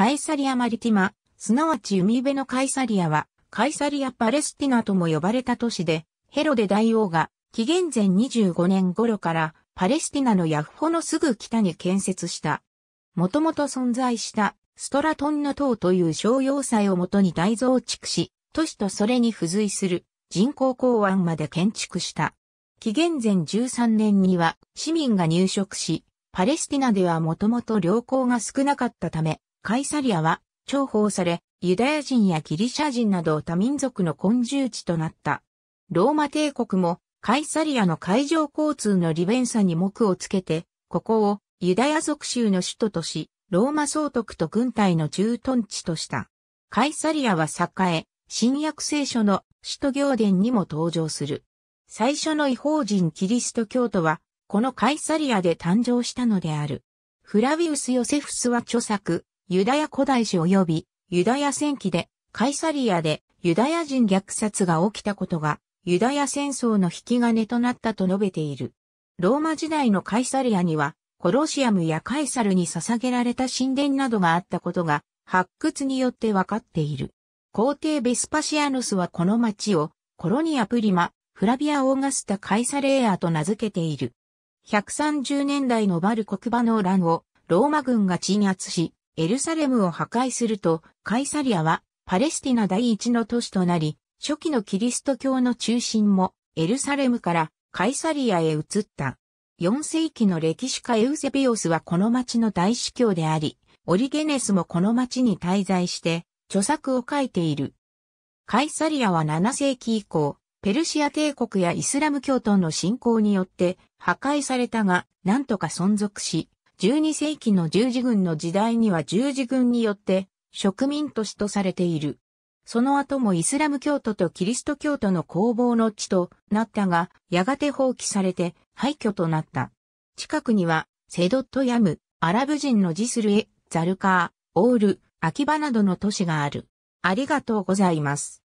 カエサリア・マリティマ、すなわち海辺のカイサリアは、カイサリア・パレスティナとも呼ばれた都市で、ヘロデ大王が、紀元前25年頃から、パレスティナのヤフホのすぐ北に建設した。もともと存在した、ストラトンの塔という商用祭をもとに大増築し、都市とそれに付随する人工港湾まで建築した。紀元前13年には市民が入植し、パレスティナではもともと良好が少なかったため、カイサリアは重宝され、ユダヤ人やギリシャ人など多民族の根住地となった。ローマ帝国もカイサリアの海上交通の利便さに目をつけて、ここをユダヤ族州の首都とし、ローマ総督と軍隊の駐屯地とした。カイサリアは栄え、新約聖書の首都行伝にも登場する。最初の違法人キリスト教徒は、このカイサリアで誕生したのである。フラビウス・ヨセフスは著作、ユダヤ古代史及びユダヤ戦記でカイサリアでユダヤ人虐殺が起きたことがユダヤ戦争の引き金となったと述べている。ローマ時代のカイサリアにはコロシアムやカイサルに捧げられた神殿などがあったことが発掘によってわかっている。皇帝ベスパシアヌスはこの町をコロニアプリマ、フラビア・オーガスタ・カイサレーアと名付けている。130年代のバル国場の乱をローマ軍が鎮圧し、エルサレムを破壊すると、カイサリアはパレスティナ第一の都市となり、初期のキリスト教の中心もエルサレムからカイサリアへ移った。4世紀の歴史家エウセビオスはこの町の大司教であり、オリゲネスもこの町に滞在して、著作を書いている。カイサリアは7世紀以降、ペルシア帝国やイスラム教徒の信仰によって破壊されたが、なんとか存続し、12世紀の十字軍の時代には十字軍によって植民都市とされている。その後もイスラム教徒とキリスト教徒の攻防の地となったが、やがて放棄されて廃墟となった。近くには、セドットヤム、アラブ人のジスルエ、ザルカー、オール、アキバなどの都市がある。ありがとうございます。